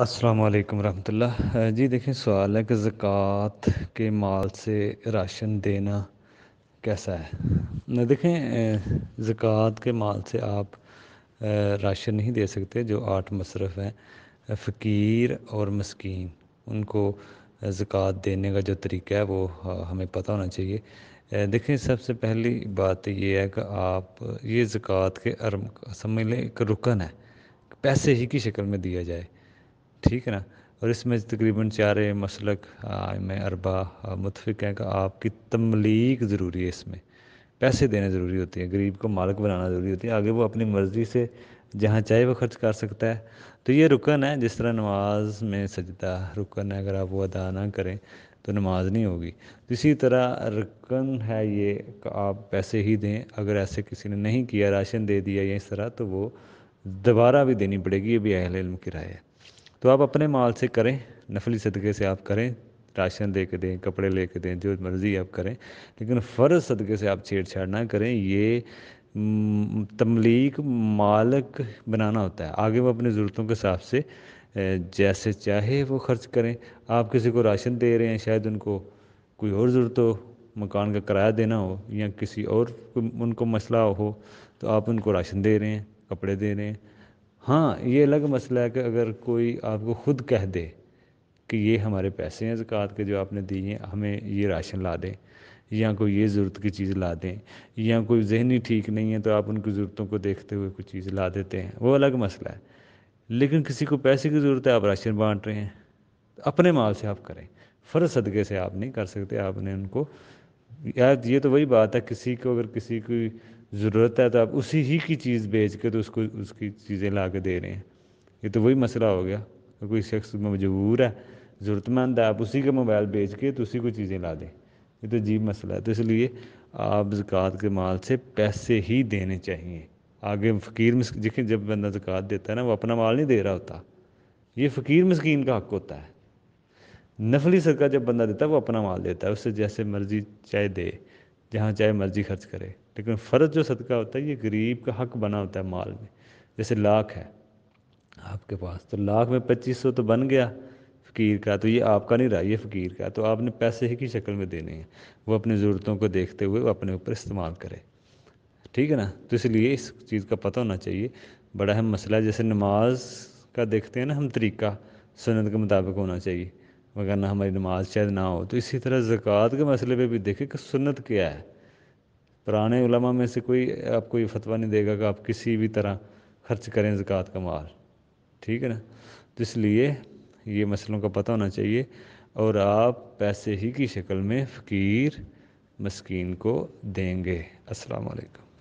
असलकम वरहमतुल्ला जी देखें सवाल है कि ज़क़़त के माल से राशन देना कैसा है न देखें ज़क़़त के माल से आप राशन नहीं दे सकते जो आठ मशरफ़ हैं फ़कीर और मस्किन उनको ज़क़़त देने का जो तरीका है वो हमें पता होना चाहिए देखें सबसे पहली बात ये है कि आप ये ज़क़़त के अरम समझ लें एक रुकन है पैसे ही की शक्ल में दिया जाए ठीक है ना और इसमें तकरीबन चार मसलक में अरबा मुतफ़ हैं कि आपकी तमलीक ज़रूरी है इसमें पैसे देने ज़रूरी होते हैं गरीब को मालिक बनाना ज़रूरी होती है आगे वो अपनी मर्ज़ी से जहाँ चाहे वो खर्च कर सकता है तो ये रुकन है जिस तरह नमाज में सजदा रुकन है अगर आप वो अदा ना करें तो नमाज नहीं होगी तो इसी तरह रुकन है ये आप पैसे ही दें अगर ऐसे किसी ने नहीं किया राशन दे दिया या इस तरह तो वो दोबारा भी देनी पड़ेगी ये भी अहल इल्म की राय है तो आप अपने माल से करें नफली सदक़े से आप करें राशन दे के दें कपड़े ले के दें जो मर्ज़ी आप करें लेकिन फ़र्ज़ सदक़े से आप छेड़छाड़ ना करें ये तमलीक मालक बनाना होता है आगे वो अपनी ज़रूरतों के हिसाब से जैसे चाहे वो खर्च करें आप किसी को राशन दे रहे हैं शायद उनको कोई और ज़रूरत हो मकान का किराया देना हो या किसी और उनको मसला हो तो आप उनको राशन दे रहे हैं कपड़े दे रहे हैं हाँ ये अलग मसला है कि अगर कोई आपको ख़ुद कह दे कि ये हमारे पैसे हैं जक़ात के जो आपने दिए हैं हमें ये राशन ला दें या कोई ये ज़रूरत की चीज़ ला दें या कोई जहनी ठीक नहीं है तो आप उनकी ज़रूरतों को देखते हुए कुछ चीज़ ला देते हैं वो अलग मसला है लेकिन किसी को पैसे की ज़रूरत है आप राशन बांट रहे हैं अपने माल से आप करें फ़र्ज सदक़े से आप नहीं कर सकते आपने उनको यार ये तो वही बात है किसी को अगर किसी की ज़रूरत है तो आप उसी ही की चीज़ बेच कर तो उसको उसकी चीज़ें ला के दे रहे हैं ये तो वही मसला हो गया तो कोई शख्स मजबूर है ज़रूरतमंद है आप उसी का मोबाइल बेच के तो उसी को चीज़ें ला दें ये तो अजीब मसला है तो इसलिए आप ज़क़़त के माल से पैसे ही देने चाहिए आगे फ़कीर देखिए जब बंदा ज़क़़त देता है ना वो अपना माल नहीं दे रहा होता ये फ़कीर मस्किन का हक होता है नफली सदका जब बंदा देता है वो अपना माल देता है उससे जैसे मर्ज़ी चाहे दे जहाँ चाहे मर्ज़ी खर्च करे लेकिन फ़र्ज जो सदका होता है ये गरीब का हक बना होता है माल में जैसे लाख है आपके पास तो लाख में पच्चीस सौ तो बन गया फ़कीर का तो ये आपका नहीं रहा ये फ़कीर का तो आपने पैसे ही की शक्ल में देने हैं वो अपनी ज़रूरतों को देखते हुए वो अपने ऊपर इस्तेमाल करे ठीक है ना तो इसलिए इस चीज़ का पता होना चाहिए बड़ा अहम मसला है जैसे नमाज का देखते हैं ना हम तरीका सुनत के मुताबिक होना चाहिए वगरना हमारी नमाज शायद ना हो तो इसी तरह ज़क़़त के मसले पर भी देखें कि सुनत क्या है पुराने उलमा में से कोई आपको ये फतवा नहीं देगा कि आप किसी भी तरह खर्च करें ज़क़़त का माल ठीक है ना तो इसलिए ये मसलों का पता होना चाहिए और आप पैसे ही की शक्ल में फ़कीर मस्किन को देंगे अस्सलाम वालेकुम